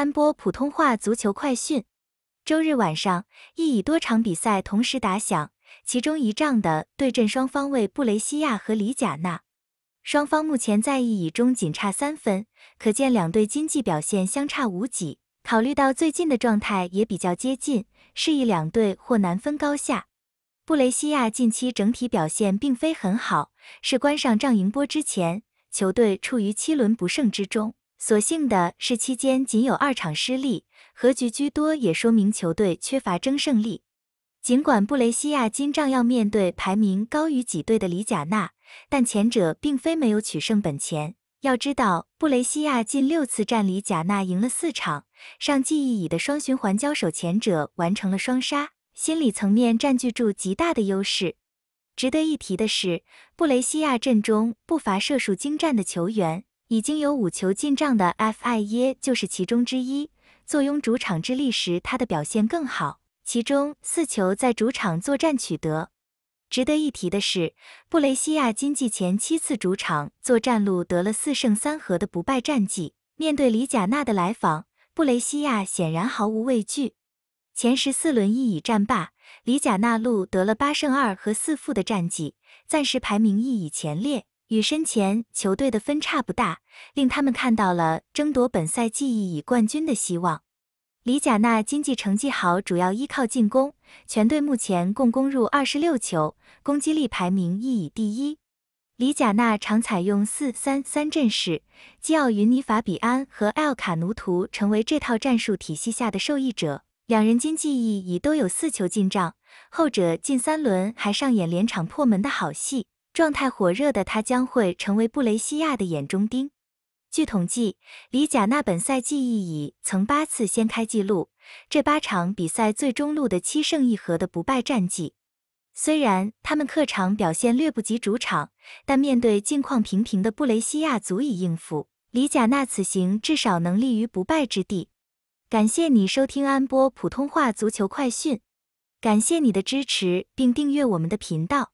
三波普通话足球快讯：周日晚上，意乙多场比赛同时打响，其中一仗的对阵双方为布雷西亚和里贾纳。双方目前在意乙中仅差三分，可见两队经济表现相差无几。考虑到最近的状态也比较接近，示意两队或难分高下。布雷西亚近期整体表现并非很好，是关上仗赢波之前，球队处于七轮不胜之中。所幸的是，期间仅有二场失利，和局居多，也说明球队缺乏争胜利。尽管布雷西亚今仗要面对排名高于己队的里贾纳，但前者并非没有取胜本钱。要知道，布雷西亚近六次战里贾纳赢了四场，上季已的双循环交手，前者完成了双杀，心理层面占据住极大的优势。值得一提的是，布雷西亚阵中不乏射术精湛的球员。已经有五球进账的 F. 艾耶就是其中之一。坐拥主场之力时，他的表现更好，其中四球在主场作战取得。值得一提的是，布雷西亚今季前七次主场作战录得了四胜三和的不败战绩。面对里贾纳的来访，布雷西亚显然毫无畏惧。前十四轮一以战罢，里贾纳录得了八胜二和四负的战绩，暂时排名一以前列。与身前球队的分差不大，令他们看到了争夺本赛季意乙冠军的希望。里贾纳经济成绩好，主要依靠进攻。全队目前共攻入二十六球，攻击力排名意乙第一。里贾纳常采用四三三阵势，基奥、云尼法比安和尔卡奴图成为这套战术体系下的受益者。两人今季意乙都有四球进账，后者近三轮还上演连场破门的好戏。状态火热的他将会成为布雷西亚的眼中钉。据统计，里贾纳本赛季已已曾八次掀开纪录，这八场比赛最终录的七胜一和的不败战绩。虽然他们客场表现略不及主场，但面对近况平平的布雷西亚，足以应付里贾纳此行至少能立于不败之地。感谢你收听安波普通话足球快讯，感谢你的支持并订阅我们的频道。